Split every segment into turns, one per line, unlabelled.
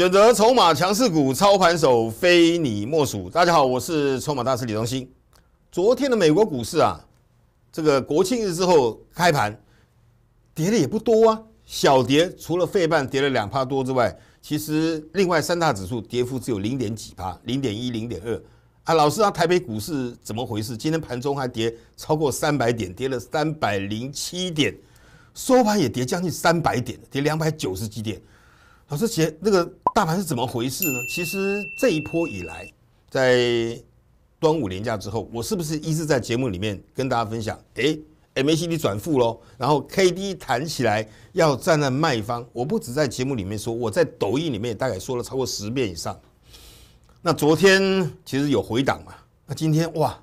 选择筹码强势股，操盘手非你莫属。大家好，我是筹码大师李忠兴。昨天的美国股市啊，这个国庆日之后开盘，跌的也不多啊，小跌。除了费半跌了两帕多之外，其实另外三大指数跌幅只有零点几帕，零点一、零点二。啊，老师啊，台北股市怎么回事？今天盘中还跌超过三百点，跌了三百零七点，收盘也跌将近三百点，跌两百九十几点。老师，姐，那个大盘是怎么回事呢？其实这一波以来，在端午连假之后，我是不是一直在节目里面跟大家分享？哎，MACD 转负喽，然后 KD 弹起来要站在卖方。我不止在节目里面说，我在抖音里面大概说了超过十遍以上。那昨天其实有回档嘛？那今天哇，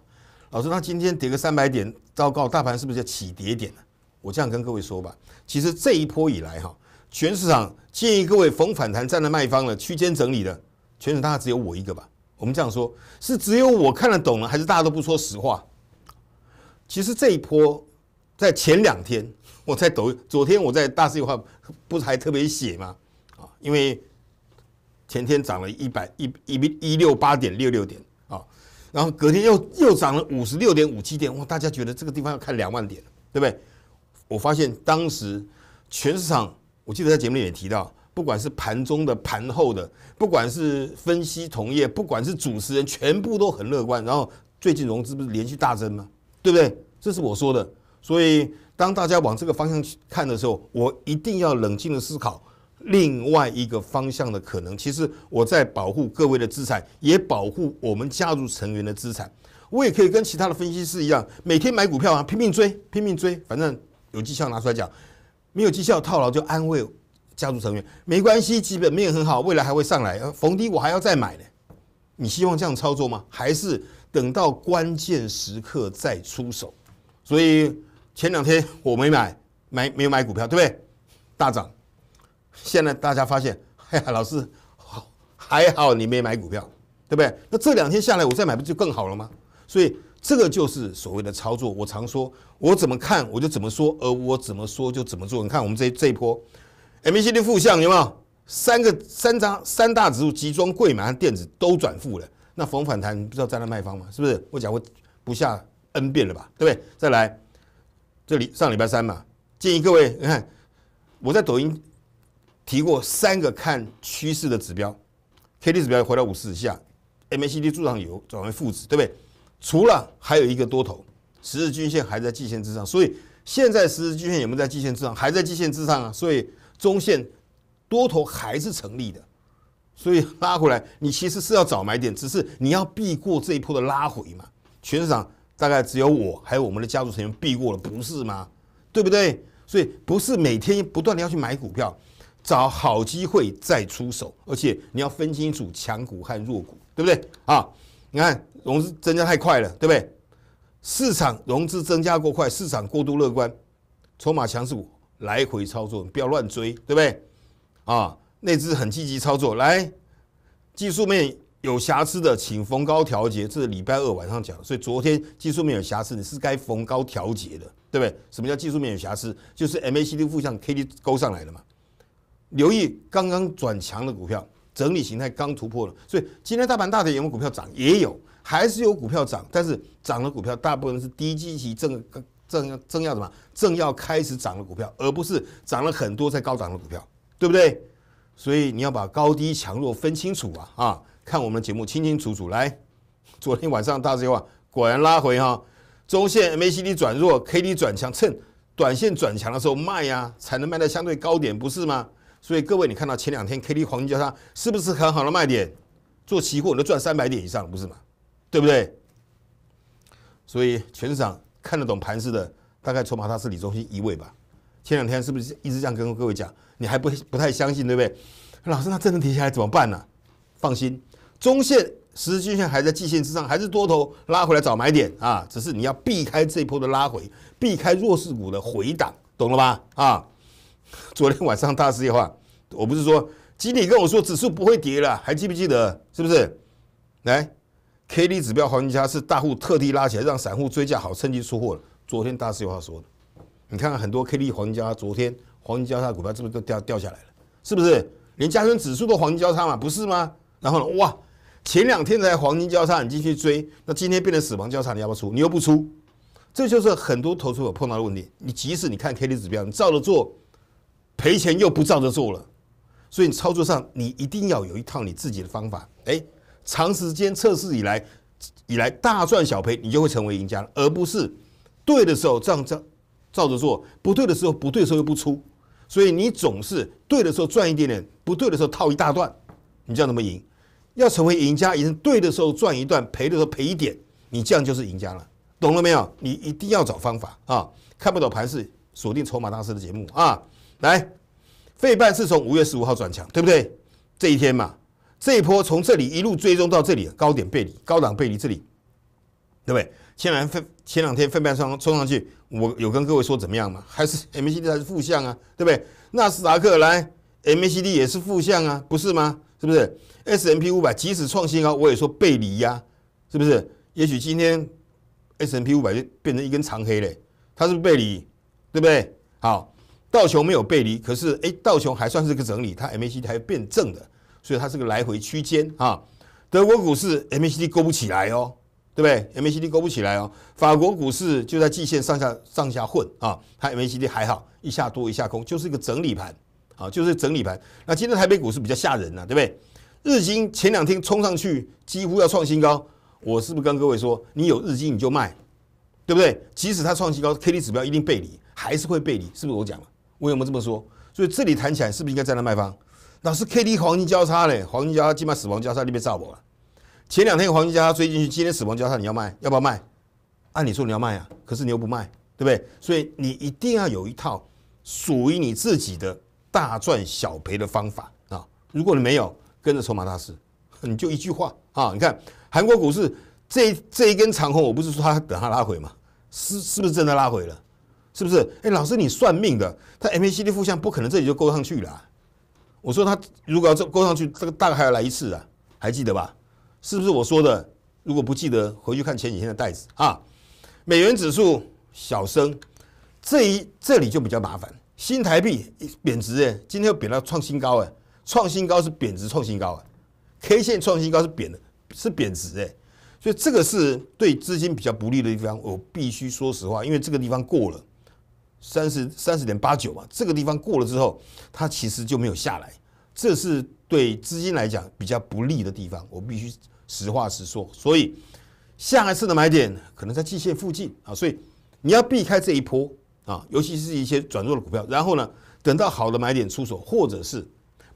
老师，那今天跌个三百点，糟糕，大盘是不是叫起跌点呢？我这样跟各位说吧，其实这一波以来哈。全市场建议各位逢反弹站在卖方的区间整理的，全市场只有我一个吧？我们这样说，是只有我看得懂了，还是大家都不说实话？其实这一波在前两天，我在抖，昨天我在大势有话，不是还特别写吗？啊，因为前天涨了一百一一一六八点六六点啊，然后隔天又又涨了五十六点五七点，哇，大家觉得这个地方要看两万点对不对？我发现当时全市场。我记得在节目里也提到，不管是盘中的、盘后的，不管是分析同业，不管是主持人，全部都很乐观。然后最近融资不是连续大增吗？对不对？这是我说的。所以当大家往这个方向去看的时候，我一定要冷静的思考另外一个方向的可能。其实我在保护各位的资产，也保护我们加入成员的资产。我也可以跟其他的分析师一样，每天买股票啊，拼命追，拼命追，反正有绩效拿出来讲。没有绩效套牢就安慰家族成员，没关系，基本面很好，未来还会上来。逢低我还要再买呢。你希望这样操作吗？还是等到关键时刻再出手？所以前两天我没买，买没有买股票，对不对？大涨，现在大家发现，哎呀，老师好，还好你没买股票，对不对？那这两天下来我再买，不就更好了吗？所以。这个就是所谓的操作。我常说，我怎么看我就怎么说，而我怎么说就怎么做。你看我们这这一波 MACD 负向有没有？三个三张三大指数，集中箱、贵买和电子都转负了。那逢反弹，你不知道站在卖方吗？是不是？我讲过不下 N 遍了吧？对不对？再来这里上礼拜三嘛，建议各位，你看我在抖音提过三个看趋势的指标，K D 指标回到五十以下，MACD 柱上有转为负值，对不对？除了还有一个多头，十日均线还在季线之上，所以现在十日均线有没有在季线之上？还在季线之上啊，所以中线多头还是成立的，所以拉回来，你其实是要找买点，只是你要避过这一波的拉回嘛。全市场大概只有我还有我们的家族成员避过了，不是吗？对不对？所以不是每天不断的要去买股票，找好机会再出手，而且你要分清楚强股和弱股，对不对？啊，你看。融资增加太快了，对不对？市场融资增加过快，市场过度乐观，筹码强势股来回操作，不要乱追，对不对？啊，那只很积极操作，来，技术面有瑕疵的，请逢高调节。这是礼拜二晚上讲所以昨天技术面有瑕疵，你是该逢高调节的，对不对？什么叫技术面有瑕疵？就是 MACD 负向、k d 勾上来了嘛。留意刚刚转强的股票，整理形态刚突破了，所以今天大盘大跌，有没有股票涨？也有。还是有股票涨，但是涨的股票大部分是低基期正正正要什么？正要开始涨的股票，而不是涨了很多才高涨的股票，对不对？所以你要把高低强弱分清楚啊！啊，看我们的节目清清楚楚。来，昨天晚上大计话果然拉回哈，中线 MACD 转弱 k d 转强，趁短线转强的时候卖呀，才能卖在相对高点，不是吗？所以各位，你看到前两天 k d 黄金交叉是不是很好的卖点？做期货都赚三百点以上不是吗？对不对？所以全场看得懂盘势的，大概筹码它是理中心一位吧。前两天是不是一直这样跟各位讲？你还不不太相信，对不对？老师，那真的跌下来怎么办呢？放心，中线、十字均线还在季线之上，还是多头拉回来找买点啊！只是你要避开这一波的拉回，避开弱势股的回档，懂了吧？啊！昨天晚上大师的话，我不是说基理跟我说指数不会跌了，还记不记得？是不是？来。K D 指标黄金交叉是大户特地拉起来，让散户追价好趁机出货了。昨天大市有话说的，你看看很多 K D 黄金交叉，昨天黄金交叉股票是不是都掉掉下来了？是不是连加权指数都黄金交叉嘛？不是吗？然后呢？哇，前两天才黄金交叉，你进去追，那今天变成死亡交叉，你要不出？你又不出？这就是很多投资者碰到的问题。你即使你看 K D 指标，你照着做，赔钱又不照着做了。所以你操作上你一定要有一套你自己的方法，哎。长时间测试以来，以来大赚小赔，你就会成为赢家了，而不是对的时候这样照着做，不对的时候不对的时候又不出，所以你总是对的时候赚一点点，不对的时候套一大段，你这样怎么赢？要成为赢家，也是对的时候赚一段，赔的时候赔一点，你这样就是赢家了，懂了没有？你一定要找方法啊！看不懂盘势，锁定《筹码大师》的节目啊！来，废半是从五月十五号转强，对不对？这一天嘛。这一波从这里一路追踪到这里，高点背离，高档背离，这里，对不对？前两分前两天分半双冲上去，我有跟各位说怎么样嘛？还是 MACD 还是负向啊，对不对？纳斯达克来 MACD 也是负向啊，不是吗？是不是？S M P 五百即使创新高，我也说背离呀，是不是？也许今天 S M P 五百就变成一根长黑嘞，它是背离，对不对？好，道琼没有背离，可是哎，道琼还算是个整理，它 MACD 还变正的。所以它是个来回区间啊，德国股市 MACD 勾不起来哦，对不对？MACD 勾不起来哦，法国股市就在季线上下上下混啊，它 MACD 还好，一下多一下空，就是一个整理盘啊，就是整理盘。那今天台北股市比较吓人啊，对不对？日经前两天冲上去几乎要创新高，我是不是跟各位说，你有日经你就卖，对不对？即使它创新高 k d 指标一定背离，还是会背离，是不是我讲了？为什么这么说？所以这里谈起来，是不是应该站在卖方？老师，K D 黄金交叉嘞，黄金交叉今晚死亡交叉，你别炸我了。前两天黄金交叉追进去，今天死亡交叉你要卖，要不要卖？按理说你要卖啊，可是你又不卖，对不对？所以你一定要有一套属于你自己的大赚小赔的方法啊！如果你没有跟着筹码大师，你就一句话啊！你看韩国股市这这一根长红，我不是说它等它拉回吗？是是不是真的拉回了？是不是？哎，老师，你算命的，它 M A C D 负向不可能这里就勾上去了。我说他如果要这勾上去，这个大概还要来一次啊，还记得吧？是不是我说的？如果不记得，回去看前几天的袋子啊。美元指数小升，这一这里就比较麻烦。新台币贬值哎，今天又贬到创新高哎，创新高是贬值创新高啊。K 线创新高是贬的，是贬值哎，所以这个是对资金比较不利的地方。我必须说实话，因为这个地方过了。三十三十点八九嘛，这个地方过了之后，它其实就没有下来，这是对资金来讲比较不利的地方。我必须实话实说，所以下一次的买点可能在季线附近啊，所以你要避开这一波啊，尤其是一些转弱的股票。然后呢，等到好的买点出手，或者是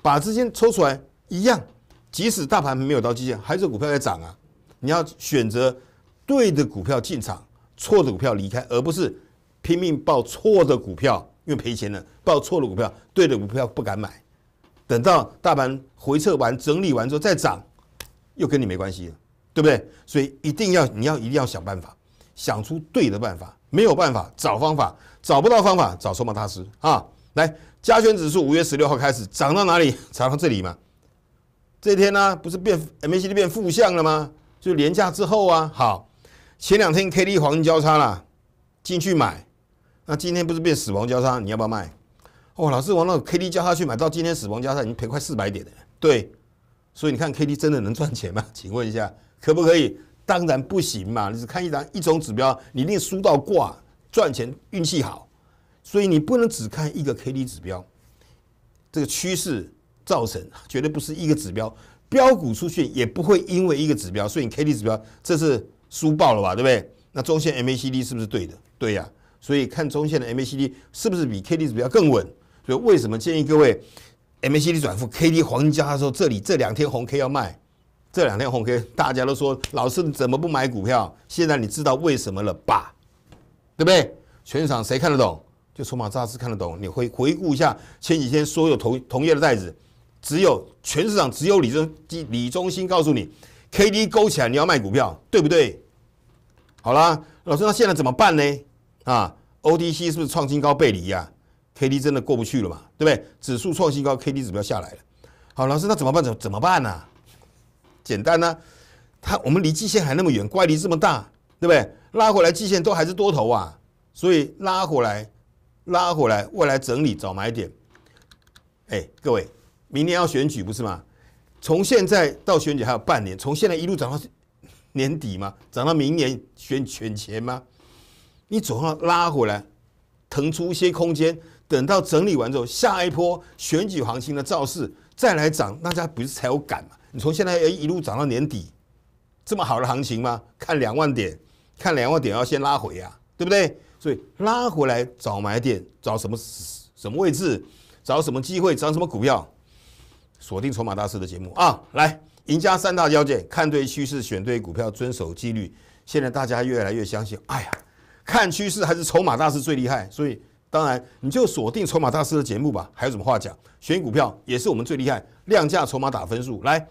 把资金抽出来一样，即使大盘没有到季线，还是股票在涨啊，你要选择对的股票进场，错的股票离开，而不是。拼命报错的股票，因为赔钱了；报错的股票，对的股票不敢买。等到大盘回撤完、整理完之后再涨，又跟你没关系了，对不对？所以一定要，你要一定要想办法，想出对的办法。没有办法，找方法；找不到方法，找筹码大师啊！来，加权指数五月十六号开始涨到哪里？涨到这里嘛。这天呢，不是变 MACD 变负向了吗？就是价之后啊，好，前两天 k d 黄金交叉了，进去买。那今天不是变死亡交叉？你要不要卖？哦，老师，我那个 KD 交叉去买，到今天死亡交叉已经赔快四百点了。对，所以你看 KD 真的能赚钱吗？请问一下，可不可以？当然不行嘛！你只看一张一种指标，你一定输到挂，赚钱运气好。所以你不能只看一个 KD 指标，这个趋势造成绝对不是一个指标。标股出现也不会因为一个指标，所以你 KD 指标这是输爆了吧？对不对？那中线 MACD 是不是对的？对呀。所以看中线的 MACD 是不是比 k d 指标更稳？所以为什么建议各位 MACD 转负 k d 黄金交叉的时候，这里这两天红 K 要卖。这两天红 K 大家都说，老师怎么不买股票？现在你知道为什么了吧？对不对？全场谁看得懂？就筹码大师看得懂。你回回顾一下前几天所有同同业的袋子，只有全市场只有李中李中心告诉你 k d 勾起来你要卖股票，对不对？好啦，老师那现在怎么办呢？啊，O D C 是不是创新高背离呀？K D 真的过不去了嘛，对不对？指数创新高，K D 指标下来了。好，老师，那怎么办？怎怎么办呢？简单啊，他我们离季线还那么远，乖离这么大，对不对？拉回来季线都还是多头啊，所以拉回来，拉回来，未来整理找买点。哎，各位，明年要选举不是吗？从现在到选举还有半年，从现在一路涨到年底吗？涨到明年选选前吗？你总要拉回来，腾出一些空间。等到整理完之后，下一波选举行情的造势再来涨，大家不是才有感嘛？你从现在一路涨到年底，这么好的行情吗？看两万点，看两万点要先拉回啊，对不对？所以拉回来找买点，找什么什么位置，找什么机会，涨什么股票？锁定《筹码大师》的节目啊！来，赢家三大要件：看对趋势，选对股票，遵守纪律。现在大家越来越相信，哎呀。看趋势还是筹码大师最厉害，所以当然你就锁定筹码大师的节目吧。还有什么话讲？选股票也是我们最厉害，量价筹码打分数。来，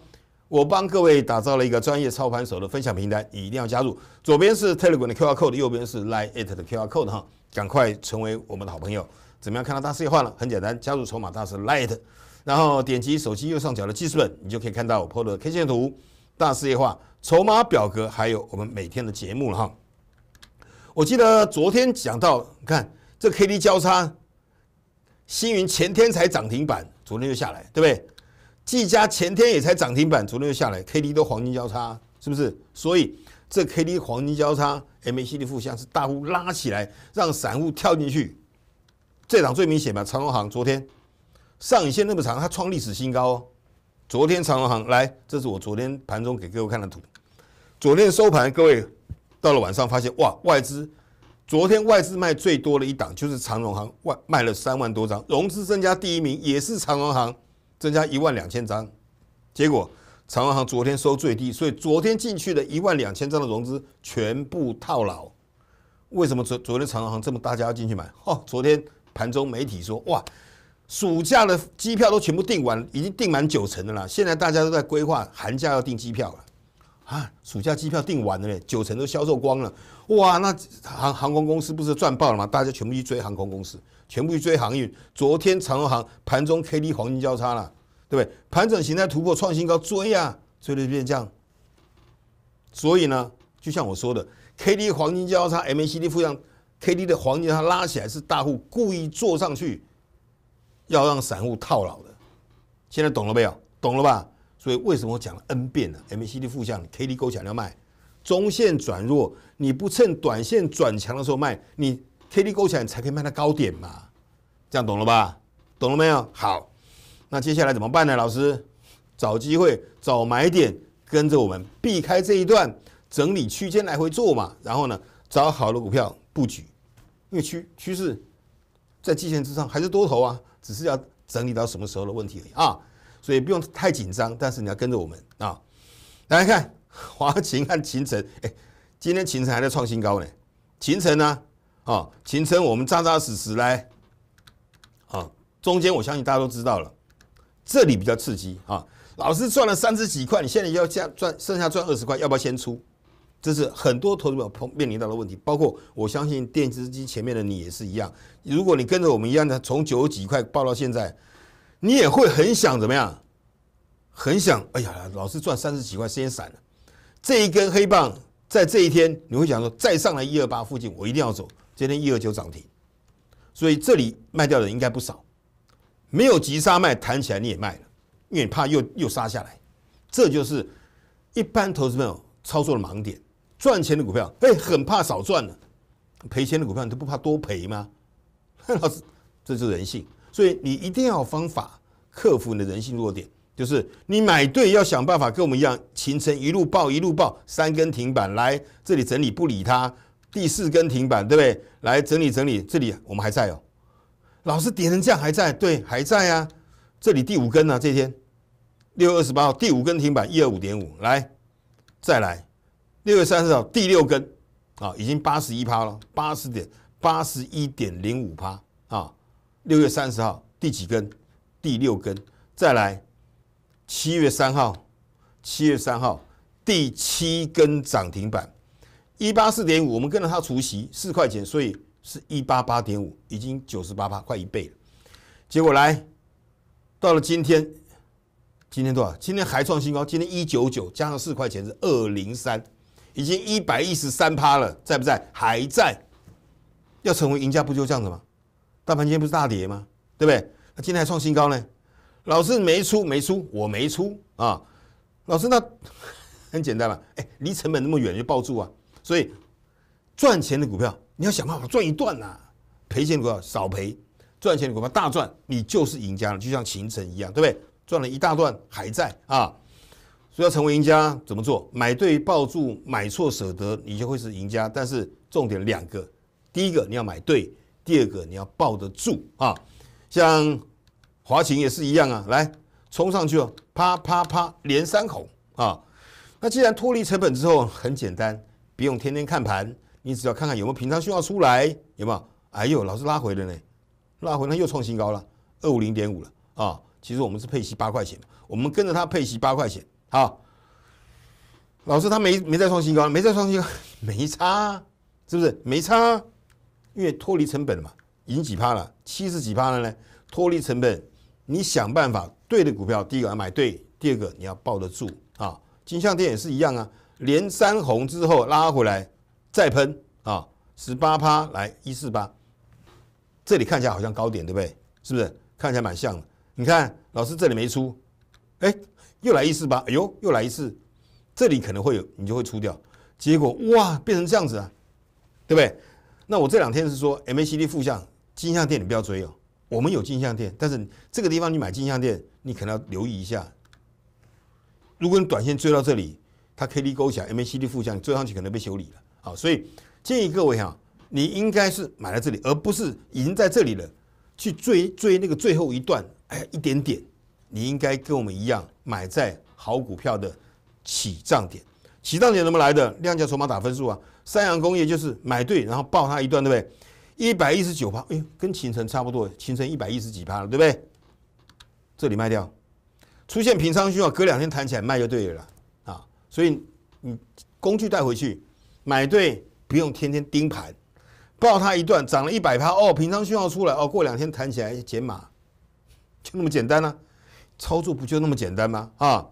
我帮各位打造了一个专业操盘手的分享平台，你一定要加入。左边是 Telegram 的 QR Code，右边是 Lite 的 QR Code 哈，赶快成为我们的好朋友。怎么样？看到大师也换了，很简单，加入筹码大师 Lite，然后点击手机右上角的记事本，你就可以看到我 PO 的 K 线图、大师夜画、筹码表格，还有我们每天的节目了哈。我记得昨天讲到，你看这 K D 交叉，星云前天才涨停板，昨天就下来，对不对？技嘉前天也才涨停板，昨天就下来，K D 都黄金交叉，是不是？所以这 K D 黄金交叉，M A C D 负向是大户拉起来，让散户跳进去。这场最明显吧？长荣行昨天上影线那么长，它创历史新高哦。昨天长荣行来，这是我昨天盘中给各位看的图。昨天收盘，各位。到了晚上，发现哇，外资昨天外资卖最多的一档就是长荣行，外卖了三万多张，融资增加第一名也是长荣行，增加一万两千张，结果长荣行昨天收最低，所以昨天进去的一万两千张的融资全部套牢。为什么昨昨天长荣行这么大家要进去买？哦，昨天盘中媒体说，哇，暑假的机票都全部订完，已经订满九成的啦，现在大家都在规划寒假要订机票了。啊，暑假机票订完了嘞，九成都销售光了，哇，那航航空公司不是赚爆了吗？大家全部去追航空公司，全部去追航运。昨天长龙航盘中 K D 黄金交叉了，对不对？盘整形态突破创新高，追啊，追的变这样。所以呢，就像我说的，K D 黄金交叉，M A C D 负向，K D 的黄金它拉起来是大户故意做上去，要让散户套牢的。现在懂了没有？懂了吧？所以为什么我讲了 N 遍了？MACD 负向，KDJ 勾起要卖，中线转弱，你不趁短线转强的时候卖，你 KDJ 勾起来才可以卖到高点嘛？这样懂了吧？懂了没有？好，那接下来怎么办呢？老师，找机会，找买点，跟着我们避开这一段整理区间来回做嘛。然后呢，找好的股票布局，因为趋趋势在季线之上还是多头啊，只是要整理到什么时候的问题而已啊。所以不用太紧张，但是你要跟着我们啊！大家看 华勤和秦晨，哎，今天秦晨还在创新高呢。秦晨呢，啊，秦晨我们扎扎实实来，啊，中间我相信大家都知道了，这里比较刺激啊。老师赚了三十几块，你现在要加赚，剩下赚二十块，要不要先出？这是很多投资者碰面临到的问题，包括我相信电视机前面的你也是一样。如果你跟着我们一样的，从九十几块报到现在。你也会很想怎么样？很想哎呀，老是赚三十几块，时间散了。这一根黑棒在这一天，你会想说，再上来一二八附近，我一定要走。今天一二九涨停，所以这里卖掉的人应该不少。没有急杀卖，弹起来你也卖了，因为你怕又又杀下来。这就是一般投资朋友操作的盲点。赚钱的股票，哎，很怕少赚了；赔钱的股票，你都不怕多赔吗？老师，这是人性。所以你一定要有方法克服你的人性弱点，就是你买对，要想办法跟我们一样，形成一路爆一路爆，三根停板来这里整理，不理它。第四根停板，对不对？来整理整理，这里我们还在哦。老师，点成这样还在？对，还在啊。这里第五根呢？这天六月二十八号第五根停板，一二五点五，来再来。六月三十号第六根啊，已经八十一趴了，八十点，八十一点零五趴啊。六月三十号，第几根？第六根。再来，七月三号，七月三号，第七根涨停板，一八四点五，我们跟着它除息四块钱，所以是一八八点五，已经九十八趴，快一倍了。结果来到了今天，今天多少？今天还创新高，今天一九九加上四块钱是二零三，已经一百一十三趴了，在不在？还在。要成为赢家，不就这样子吗？大盘今天不是大跌吗？对不对？那今天还创新高呢，老师没出没出？我没出啊，老师那 很简单嘛，哎，离成本那么远就抱住啊，所以赚钱的股票你要想办法赚一段呐，赔钱股票少赔，赚钱的股票大赚，你就是赢家了，就像秦晨一样，对不对？赚了一大段还在啊，所以要成为赢家怎么做？买对抱住，买错舍得，你就会是赢家。但是重点两个，第一个你要买对。第二个你要抱得住啊，像华勤也是一样啊，来冲上去哦，啪啪啪连三口啊。那既然脱离成本之后很简单，不用天天看盘，你只要看看有没有平仓需要出来，有没有？哎呦，老师拉回了呢，拉回那又创新高了，二五零点五了啊。其实我们是配息八块钱，我们跟着他配息八块钱。好，老师他没没再创新高，没再创新高，没差，是不是？没差。因为脱离成本了嘛，已经几趴了，七十几趴了呢。脱离成本，你想办法对的股票，第一个要买对，第二个你要抱得住啊。金项店也是一样啊，连三红之后拉回来再喷啊，十八趴来一四八，这里看起来好像高点，对不对？是不是看起来蛮像的？你看老师这里没出，哎，又来一四八，哎呦，又来一次，这里可能会有，你就会出掉。结果哇，变成这样子啊，对不对？那我这两天是说，MACD 负向，金像电你不要追哦。我们有金像电，但是这个地方你买金像电，你可能要留意一下。如果你短线追到这里，它 K D 勾起来，MACD 负向，你追上去可能被修理了啊。所以建议各位哈，你应该是买在这里，而不是已经在这里了去追追那个最后一段，哎，一点点。你应该跟我们一样买在好股票的起涨点。起涨点怎么来的？量价筹码打分数啊。三洋工业就是买对，然后爆它一段，对不对？一百一十九趴，哎，跟秦晨差不多，秦晨一百一十几趴了，对不对？这里卖掉，出现平仓需要，隔两天弹起来卖就对了啦。啊，所以你工具带回去，买对不用天天盯盘，爆它一段涨了一百趴，哦，平仓需要出来，哦，过两天弹起来减码，就那么简单呢，操作不就那么简单吗？啊，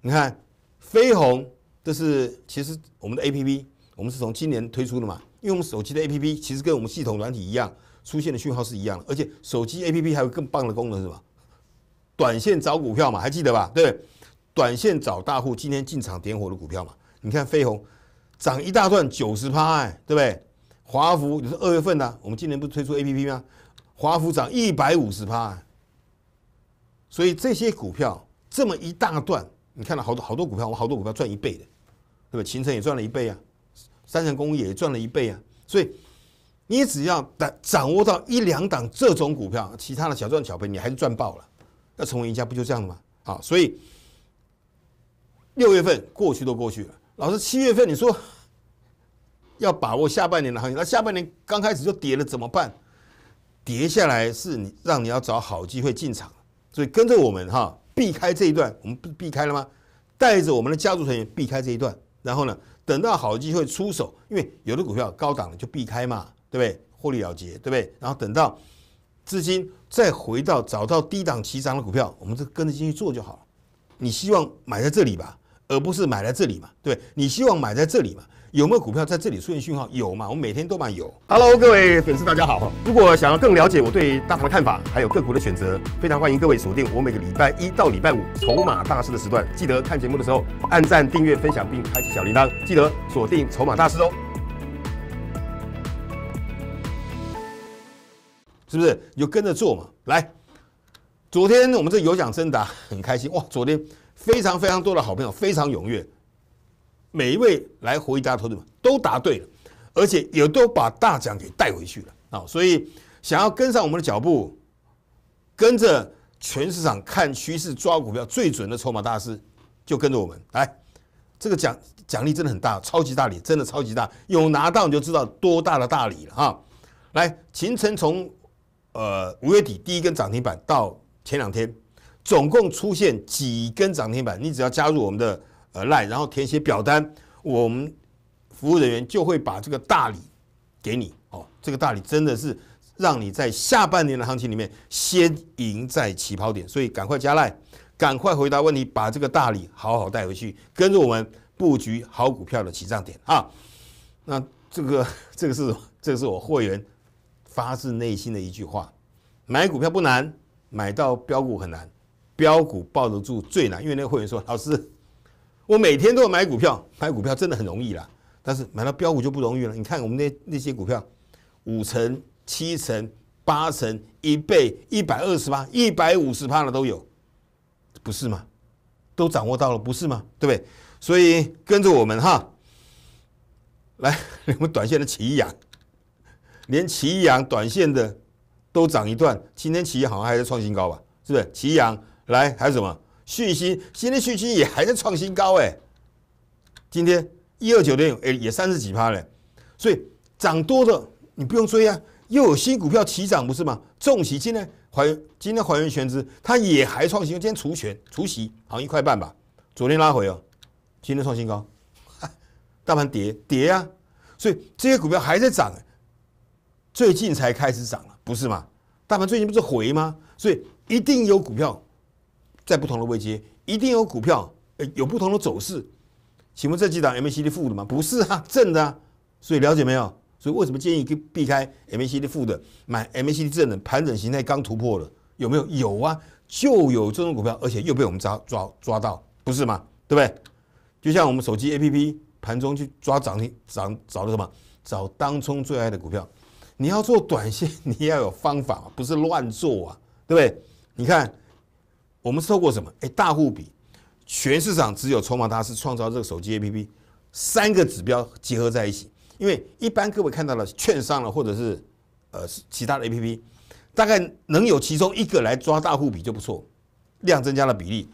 你看飞鸿，这是其实我们的 A P P。我们是从今年推出的嘛，因为我们手机的 APP 其实跟我们系统软体一样，出现的讯号是一样的，而且手机 APP 还有更棒的功能是嘛？短线找股票嘛，还记得吧？对，短线找大户，今天进场点火的股票嘛。你看飞鸿涨一大段九十趴，哎，对不对？华孚你是二月份呐，我们今年不是推出 APP 吗？华孚涨一百五十趴，所以这些股票这么一大段，你看了好多好多股票，我好多股票赚一倍的，对吧？秦晨也赚了一倍啊。三成公也赚了一倍啊，所以你只要掌掌握到一两档这种股票，其他的小赚小赔，你还是赚爆了。要成为赢家，不就这样吗？啊，所以六月份过去都过去了。老师，七月份你说要把握下半年的行情，那下半年刚开始就跌了，怎么办？跌下来是你让你要找好机会进场，所以跟着我们哈，避开这一段，我们不避开了吗？带着我们的家族成员避开这一段。然后呢？等到好机会出手，因为有的股票高档的就避开嘛，对不对？获利了结，对不对？然后等到资金再回到找到低档起涨的股票，我们就跟着进去做就好了。你希望买在这里吧，而不是买在这里嘛？对，你希望买在这里嘛？有没有股票在这里出现讯号？有嘛？我每天都买有。Hello，各位粉丝，大家好！如果想要更了解我对大盘的看法，还有个股的选择，非常欢迎各位锁定我每个礼拜一到礼拜五《筹码大师》的时段。记得看节目的时候按赞、订阅、分享，并开启小铃铛。记得锁定《筹码大师》哦。是不是就跟着做嘛？来，昨天我们这有奖真答很开心哇！昨天非常非常多的好朋友，非常踊跃。每一位来回答投志们都答对了，而且也都把大奖给带回去了啊！所以想要跟上我们的脚步，跟着全市场看趋势抓股票最准的筹码大师，就跟着我们来。这个奖奖励真的很大，超级大礼，真的超级大，有拿到你就知道多大的大礼了哈！来，秦晨从呃五月底第一根涨停板到前两天，总共出现几根涨停板？你只要加入我们的。而赖，然后填写表单，我们服务人员就会把这个大礼给你哦。这个大礼真的是让你在下半年的行情里面先赢在起跑点，所以赶快加赖，赶快回答问题，把这个大礼好好带回去，跟着我们布局好股票的起涨点啊。那这个这个是这个是我会员发自内心的一句话：买股票不难，买到标股很难，标股抱得住最难。因为那个会员说，老师。我每天都要买股票，买股票真的很容易啦，但是买到标股就不容易了。你看我们那那些股票，五成、七成、八成、一倍、一百二十八、一百五十趴的都有，不是吗？都掌握到了，不是吗？对不对？所以跟着我们哈，来，我们短线的奇阳，连奇阳短线的都涨一段。今天奇好像还在创新高吧？是不是？奇阳，来，还有什么？续新，新的续新也还在创新高哎，今天一二九六哎也三十几趴了，所以涨多的你不用追啊，又有新股票齐涨不是吗？中企今天还今天还原全资，它也还创新，今天除权除息，好像一块半吧，昨天拉回哦，今天创新高，大盘跌跌啊，所以这些股票还在涨，最近才开始涨了不是吗？大盘最近不是回吗？所以一定有股票。在不同的位机，一定有股票，有不同的走势。请问这几档 MACD 负的吗？不是啊，正的。所以了解没有？所以为什么建议可以避开 MACD 负的，买 MACD 正的？盘整形态刚突破了，有没有？有啊，就有这种股票，而且又被我们抓抓抓到，不是吗？对不对？就像我们手机 APP 盘中去抓涨停涨找的什么，找当冲最爱的股票。你要做短线，你要有方法，不是乱做啊，对不对？你看。我们透过什么？哎，大户比全市场只有筹码大是创造这个手机 A P P，三个指标结合在一起。因为一般各位看到了券商了，或者是呃其他的 A P P，大概能有其中一个来抓大户比就不错。量增加了比例、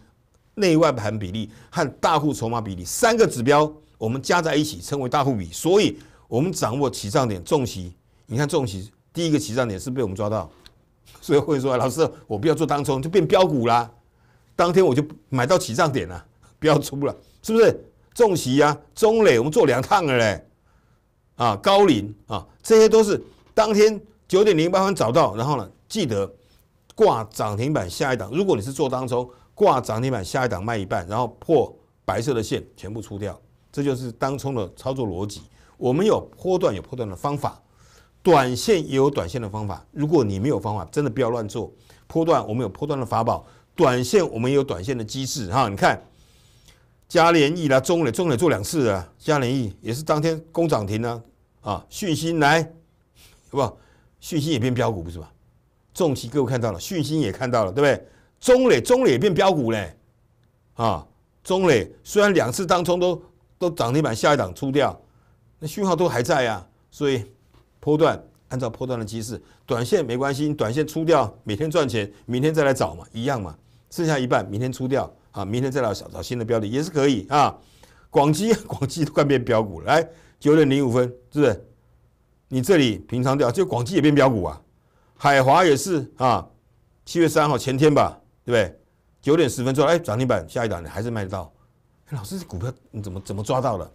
内外盘比例和大户筹码比例三个指标，我们加在一起称为大户比。所以我们掌握起涨点重息，你看重息第一个起涨点是被我们抓到，所以会说老师，我不要做当冲，就变标股啦。当天我就买到起涨点了，不要出了，是不是？中旗啊，中磊，我们做两趟了嘞，啊，高林啊，这些都是当天九点零八分找到，然后呢，记得挂涨停板下一档。如果你是做当中，挂涨停板下一档卖一半，然后破白色的线全部出掉，这就是当冲的操作逻辑。我们有波段有波段的方法，短线也有短线的方法。如果你没有方法，真的不要乱做波段，我们有波段的法宝。短线我们也有短线的机制哈，你看，嘉联益啦，中磊中磊做两次啊，嘉联益也是当天攻涨停啊，啊，讯鑫来，是吧？讯鑫也变标股不是吧？重期各位看到了，讯鑫也看到了对不对？中磊中磊也变标股嘞，啊，中磊虽然两次当中都都涨停板下一档出掉，那讯号都还在啊，所以波段。按照破断的机制，短线没关系，短线出掉，每天赚钱，明天再来找嘛，一样嘛。剩下一半，明天出掉，啊，明天再来找找新的标的也是可以啊。广基，广基都快变标股了，来九点零五分，是不是？你这里平仓掉，就广基也变标股啊，海华也是啊。七月三号前天吧，对不对？九点十分之哎，涨停板，下一档你还是卖得到。老师，股票你怎么怎么抓到的？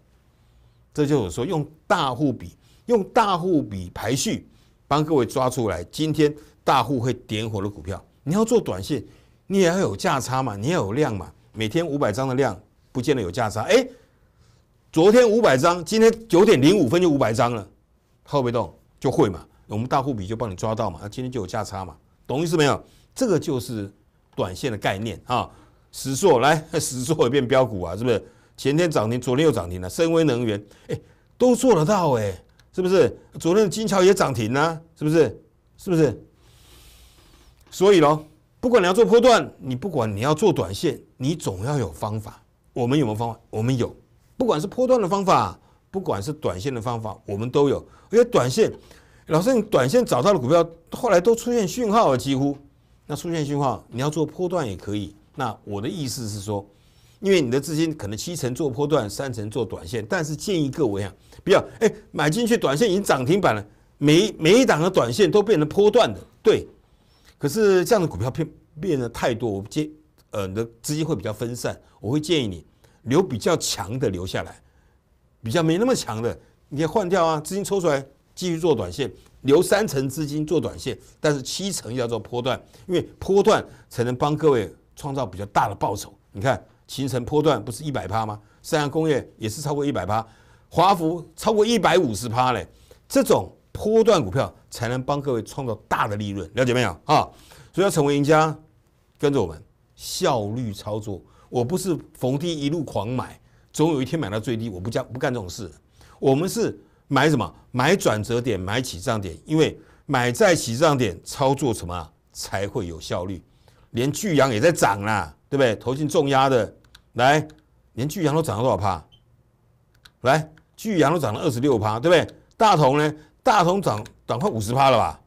这就是说，用大户比。用大户比排序，帮各位抓出来，今天大户会点火的股票。你要做短线，你也要有价差嘛，你要有量嘛。每天五百张的量，不见得有价差。哎，昨天五百张，今天九点零五分就五百张了，后被动就会嘛。我们大户比就帮你抓到嘛，那今天就有价差嘛。懂意思没有？这个就是短线的概念啊。石硕，来石硕也变标股啊，是不是？前天涨停，昨天又涨停了。深威能源，哎，都做得到哎。是不是？昨天金桥也涨停呢？是不是？是不是？所以咯，不管你要做波段，你不管你要做短线，你总要有方法。我们有没有方法？我们有。不管是波段的方法，不管是短线的方法，我们都有。因为短线，老师，你短线找到的股票，后来都出现讯号了，几乎。那出现讯号，你要做波段也可以。那我的意思是说。因为你的资金可能七成做波段，三成做短线，但是建议各位啊，不要哎买进去短线已经涨停板了，每每一档的短线都变成波段的，对。可是这样的股票变变得太多，我建呃你的资金会比较分散，我会建议你留比较强的留下来，比较没那么强的你可以换掉啊，资金抽出来继续做短线，留三成资金做短线，但是七成要做波段，因为波段才能帮各位创造比较大的报酬。你看。形成波段不是一百趴吗？三洋工业也是超过一百趴，华福超过一百五十趴嘞。这种波段股票才能帮各位创造大的利润，了解没有啊？所以要成为赢家，跟着我们效率操作。我不是逢低一路狂买，总有一天买到最低，我不加不干这种事。我们是买什么？买转折点，买起涨点，因为买在起涨点操作什么才会有效率。连巨阳也在涨啦，对不对？投进重压的。来，连巨阳都涨了多少趴？来，巨阳都涨了二十六趴，对不对？大同呢？大同涨涨快五十趴了吧？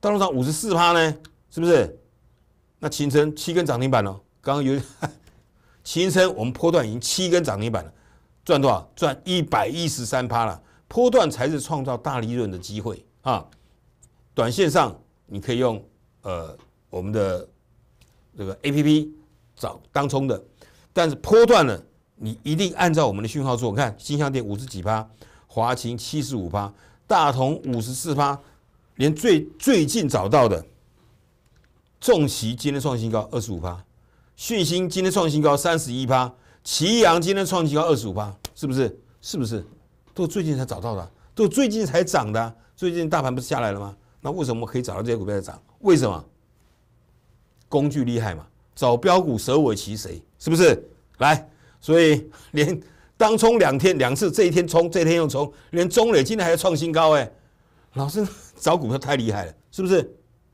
大同涨五十四趴呢？是不是？那秦升七根涨停板哦，刚刚有 秦升，我们波段已经七根涨停板了，赚多少？赚一百一十三趴了。波段才是创造大利润的机会啊！短线上你可以用呃我们的这个 A P P 找当冲的。但是波段了，你一定按照我们的讯号做。看金香店五十几趴，华勤七十五趴，大同五十四趴，连最最近找到的，重旗今天创新高二十五趴，讯芯今天创新高三十一趴，奇阳今天创新高二十五趴，是不是？是不是？都最近才找到的，都最近才涨的。最近大盘不是下来了吗？那为什么可以找到这些股票在涨？为什么？工具厉害嘛。找标股舍我其谁，是不是？来，所以连当冲两天两次，这一天冲，这天又冲，连中磊今天还要创新高哎，老师找股票太厉害了，是不是？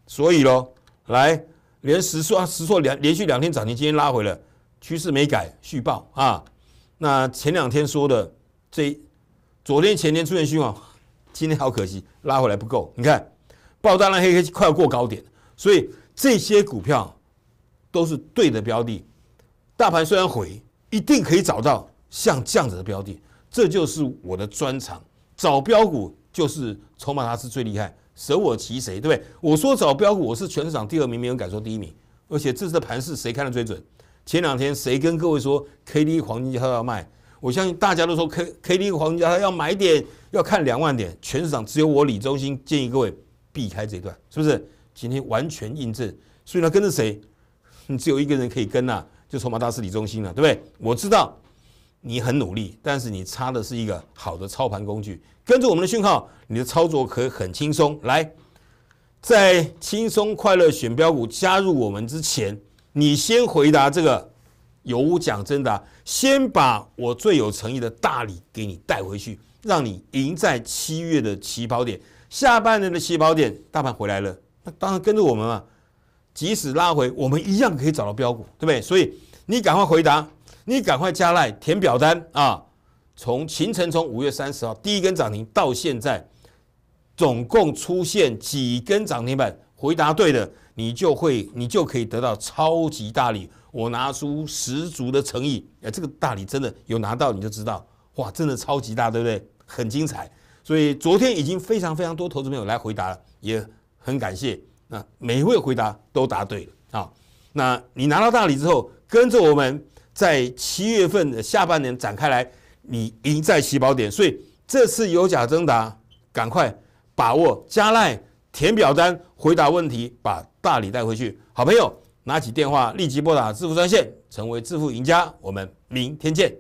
所以喽，来连十双十错两连续两天涨停，今天拉回了，趋势没改，续报啊！那前两天说的这昨天前天出现续晃，今天好可惜拉回来不够，你看，爆单量黑黑快要过高点，所以这些股票。都是对的标的，大盘虽然回，一定可以找到像这样子的标的，这就是我的专长。找标股就是筹码大师最厉害，舍我其谁，对不对？我说找标股，我是全市场第二名，没人敢说第一名。而且这次的盘是谁看的最准？前两天谁跟各位说 K D 黄金要要卖，我相信大家都说 K K D 黄金要要买点，要看两万点，全市场只有我李忠心建议各位避开这段，是不是？今天完全印证，所以他跟着谁？你只有一个人可以跟呐，就筹码大师李中心了，对不对？我知道你很努力，但是你差的是一个好的操盘工具。跟着我们的讯号，你的操作可以很轻松。来，在轻松快乐选标股加入我们之前，你先回答这个有无讲真的？先把我最有诚意的大礼给你带回去，让你赢在七月的起跑点，下半年的起跑点。大盘回来了，那当然跟着我们啊。即使拉回，我们一样可以找到标股，对不对？所以你赶快回答，你赶快加来填表单啊！从秦晨，从五月三十号第一根涨停到现在，总共出现几根涨停板？回答对的，你就会你就可以得到超级大礼。我拿出十足的诚意，哎，这个大礼真的有拿到你就知道，哇，真的超级大，对不对？很精彩。所以昨天已经非常非常多投资朋友来回答了，也很感谢。那每一位回答都答对了啊！那你拿到大礼之后，跟着我们在七月份的下半年展开来，你赢在起跑点。所以这次有奖征答，赶快把握加赖填表单，回答问题，把大礼带回去。好朋友，拿起电话立即拨打致富专线，成为致富赢家。我们明天见。